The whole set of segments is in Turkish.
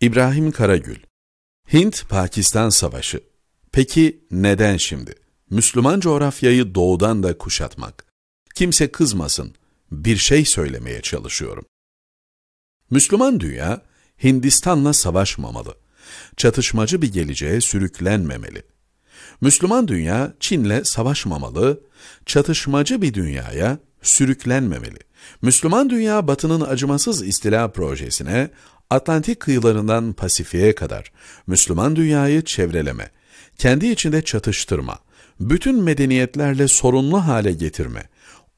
İbrahim Karagül Hint-Pakistan Savaşı Peki neden şimdi? Müslüman coğrafyayı doğudan da kuşatmak. Kimse kızmasın, bir şey söylemeye çalışıyorum. Müslüman dünya, Hindistan'la savaşmamalı. Çatışmacı bir geleceğe sürüklenmemeli. Müslüman dünya, Çin'le savaşmamalı, çatışmacı bir dünyaya sürüklenmemeli. Müslüman dünya batının acımasız istila projesine, Atlantik kıyılarından Pasifik'e kadar Müslüman dünyayı çevreleme, kendi içinde çatıştırma, bütün medeniyetlerle sorunlu hale getirme,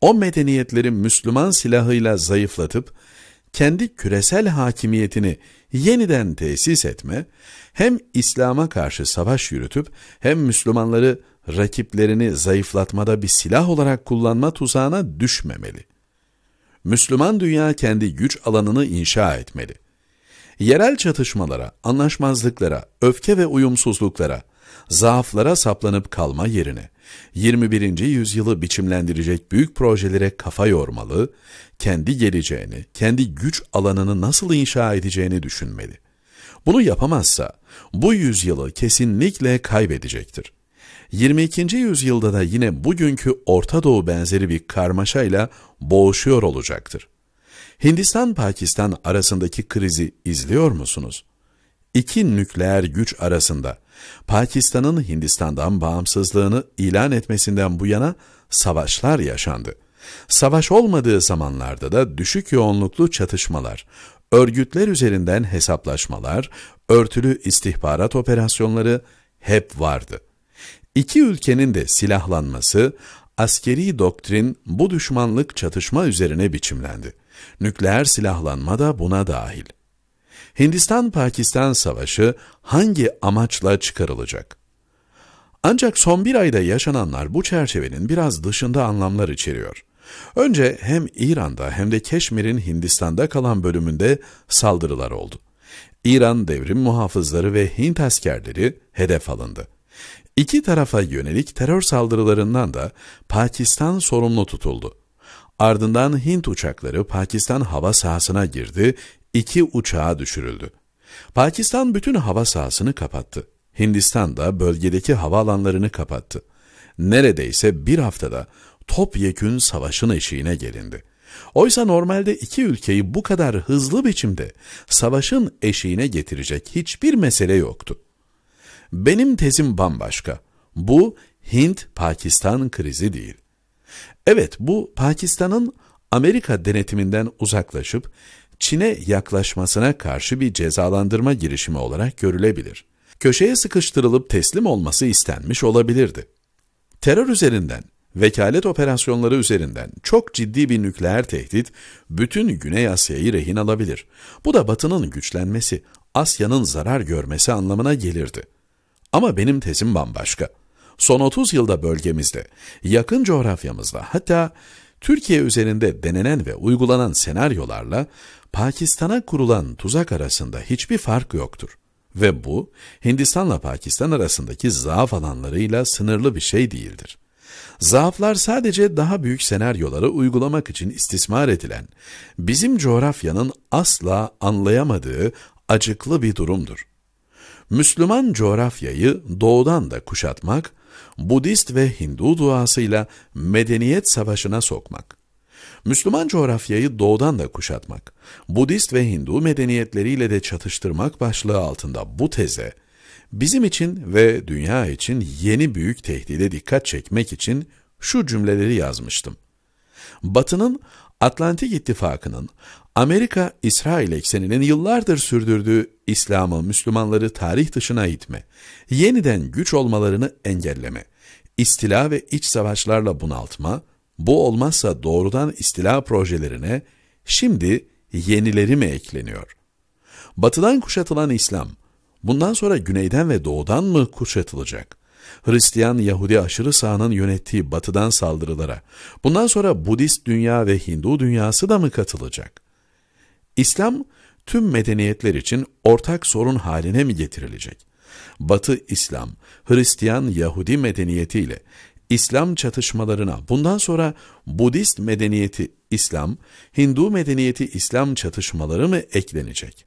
o medeniyetleri Müslüman silahıyla zayıflatıp kendi küresel hakimiyetini yeniden tesis etme, hem İslam'a karşı savaş yürütüp hem Müslümanları rakiplerini zayıflatmada bir silah olarak kullanma tuzağına düşmemeli. Müslüman dünya kendi güç alanını inşa etmeli yerel çatışmalara, anlaşmazlıklara, öfke ve uyumsuzluklara, zaaflara saplanıp kalma yerine 21. yüzyılı biçimlendirecek büyük projelere kafa yormalı, kendi geleceğini, kendi güç alanını nasıl inşa edeceğini düşünmeli. Bunu yapamazsa bu yüzyılı kesinlikle kaybedecektir. 22. yüzyılda da yine bugünkü Orta Doğu benzeri bir karmaşayla boğuşuyor olacaktır. Hindistan-Pakistan arasındaki krizi izliyor musunuz? İki nükleer güç arasında Pakistan'ın Hindistan'dan bağımsızlığını ilan etmesinden bu yana savaşlar yaşandı. Savaş olmadığı zamanlarda da düşük yoğunluklu çatışmalar, örgütler üzerinden hesaplaşmalar, örtülü istihbarat operasyonları hep vardı. İki ülkenin de silahlanması, askeri doktrin bu düşmanlık çatışma üzerine biçimlendi. Nükleer silahlanma da buna dahil. Hindistan-Pakistan savaşı hangi amaçla çıkarılacak? Ancak son bir ayda yaşananlar bu çerçevenin biraz dışında anlamlar içeriyor. Önce hem İran'da hem de Keşmir'in Hindistan'da kalan bölümünde saldırılar oldu. İran devrim muhafızları ve Hint askerleri hedef alındı. İki tarafa yönelik terör saldırılarından da Pakistan sorumlu tutuldu. Ardından Hint uçakları Pakistan hava sahasına girdi, iki uçağa düşürüldü. Pakistan bütün hava sahasını kapattı. Hindistan da bölgedeki havaalanlarını kapattı. Neredeyse bir haftada topyekün savaşın eşiğine gelindi. Oysa normalde iki ülkeyi bu kadar hızlı biçimde savaşın eşiğine getirecek hiçbir mesele yoktu. Benim tezim bambaşka. Bu Hint-Pakistan krizi değil. Evet bu Pakistan'ın Amerika denetiminden uzaklaşıp Çin'e yaklaşmasına karşı bir cezalandırma girişimi olarak görülebilir. Köşeye sıkıştırılıp teslim olması istenmiş olabilirdi. Terör üzerinden, vekalet operasyonları üzerinden çok ciddi bir nükleer tehdit bütün Güney Asya'yı rehin alabilir. Bu da Batı'nın güçlenmesi, Asya'nın zarar görmesi anlamına gelirdi. Ama benim tezim bambaşka son 30 yılda bölgemizde, yakın coğrafyamızda hatta Türkiye üzerinde denenen ve uygulanan senaryolarla Pakistan'a kurulan tuzak arasında hiçbir fark yoktur. Ve bu Hindistan'la Pakistan arasındaki zaaf alanlarıyla sınırlı bir şey değildir. Zaaflar sadece daha büyük senaryoları uygulamak için istismar edilen, bizim coğrafyanın asla anlayamadığı acıklı bir durumdur. Müslüman coğrafyayı doğudan da kuşatmak, Budist ve Hindu duasıyla medeniyet savaşına sokmak. Müslüman coğrafyayı doğudan da kuşatmak, Budist ve Hindu medeniyetleriyle de çatıştırmak başlığı altında bu teze, bizim için ve dünya için yeni büyük tehdide dikkat çekmek için şu cümleleri yazmıştım. Batı'nın Atlantik İttifakı'nın Amerika-İsrail ekseninin yıllardır sürdürdüğü İslam'ı, Müslümanları tarih dışına itme, yeniden güç olmalarını engelleme, istila ve iç savaşlarla bunaltma, bu olmazsa doğrudan istila projelerine şimdi yenileri mi ekleniyor? Batıdan kuşatılan İslam, bundan sonra güneyden ve doğudan mı kuşatılacak? Hristiyan Yahudi aşırı sağının yönettiği batıdan saldırılara, bundan sonra Budist dünya ve Hindu dünyası da mı katılacak? İslam, tüm medeniyetler için ortak sorun haline mi getirilecek? Batı İslam, Hristiyan Yahudi medeniyetiyle İslam çatışmalarına, bundan sonra Budist medeniyeti İslam, Hindu medeniyeti İslam çatışmaları mı eklenecek?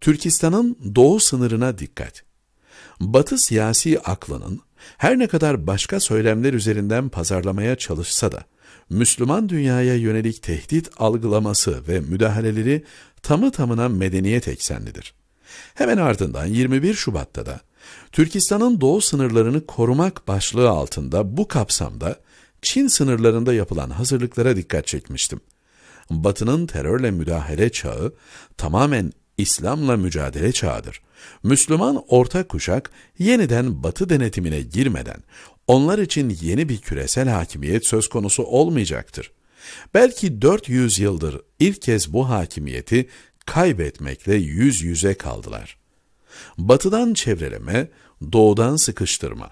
Türkistan'ın doğu sınırına dikkat. Batı siyasi aklının her ne kadar başka söylemler üzerinden pazarlamaya çalışsa da, Müslüman dünyaya yönelik tehdit algılaması ve müdahaleleri tamı tamına medeniyet eksenlidir. Hemen ardından 21 Şubat'ta da Türkistan'ın doğu sınırlarını korumak başlığı altında bu kapsamda Çin sınırlarında yapılan hazırlıklara dikkat çekmiştim. Batı'nın terörle müdahale çağı tamamen İslam'la mücadele çağıdır. Müslüman orta kuşak yeniden Batı denetimine girmeden onlar için yeni bir küresel hakimiyet söz konusu olmayacaktır. Belki 400 yıldır ilk kez bu hakimiyeti kaybetmekle yüz yüze kaldılar. Batıdan çevreleme, doğudan sıkıştırma.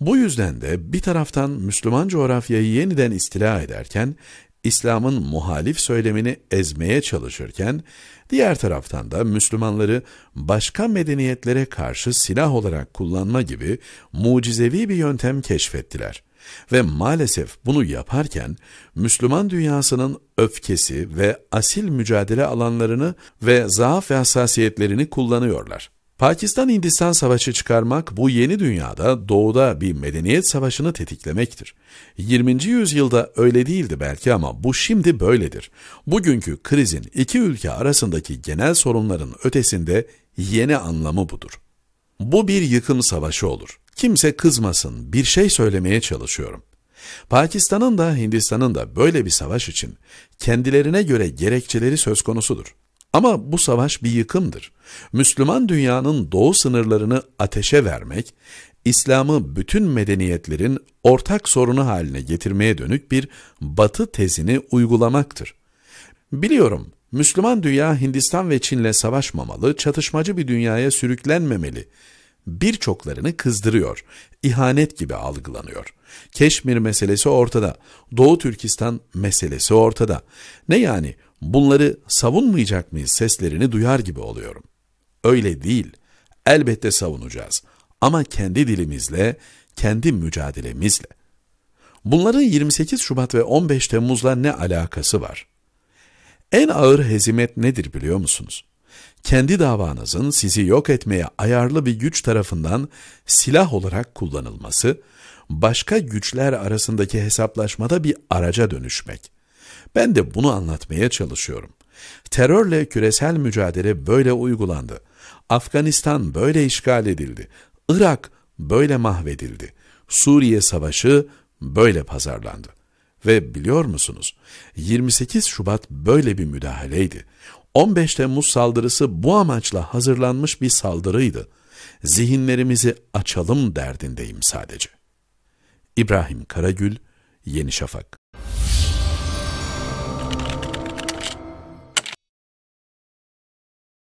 Bu yüzden de bir taraftan Müslüman coğrafyayı yeniden istila ederken, İslam'ın muhalif söylemini ezmeye çalışırken, diğer taraftan da Müslümanları başka medeniyetlere karşı silah olarak kullanma gibi mucizevi bir yöntem keşfettiler. Ve maalesef bunu yaparken Müslüman dünyasının öfkesi ve asil mücadele alanlarını ve zaaf ve hassasiyetlerini kullanıyorlar. Pakistan-Hindistan savaşı çıkarmak bu yeni dünyada doğuda bir medeniyet savaşını tetiklemektir. 20. yüzyılda öyle değildi belki ama bu şimdi böyledir. Bugünkü krizin iki ülke arasındaki genel sorunların ötesinde yeni anlamı budur. Bu bir yıkım savaşı olur. Kimse kızmasın, bir şey söylemeye çalışıyorum. Pakistan'ın da Hindistan'ın da böyle bir savaş için kendilerine göre gerekçeleri söz konusudur. Ama bu savaş bir yıkımdır. Müslüman dünyanın doğu sınırlarını ateşe vermek, İslam'ı bütün medeniyetlerin ortak sorunu haline getirmeye dönük bir batı tezini uygulamaktır. Biliyorum, Müslüman dünya Hindistan ve Çin'le savaşmamalı, çatışmacı bir dünyaya sürüklenmemeli. Birçoklarını kızdırıyor, ihanet gibi algılanıyor. Keşmir meselesi ortada, Doğu Türkistan meselesi ortada. Ne yani bunları savunmayacak mıyız seslerini duyar gibi oluyorum. Öyle değil, elbette savunacağız ama kendi dilimizle, kendi mücadelemizle. Bunların 28 Şubat ve 15 Temmuz'la ne alakası var? En ağır hezimet nedir biliyor musunuz? Kendi davanızın sizi yok etmeye ayarlı bir güç tarafından silah olarak kullanılması, başka güçler arasındaki hesaplaşmada bir araca dönüşmek. Ben de bunu anlatmaya çalışıyorum. Terörle küresel mücadele böyle uygulandı. Afganistan böyle işgal edildi. Irak böyle mahvedildi. Suriye savaşı böyle pazarlandı. Ve biliyor musunuz? 28 Şubat böyle bir müdahaleydi. 15 Temmuz saldırısı bu amaçla hazırlanmış bir saldırıydı. Zihinlerimizi açalım derdindeyim sadece. İbrahim Karagül, Yeni Şafak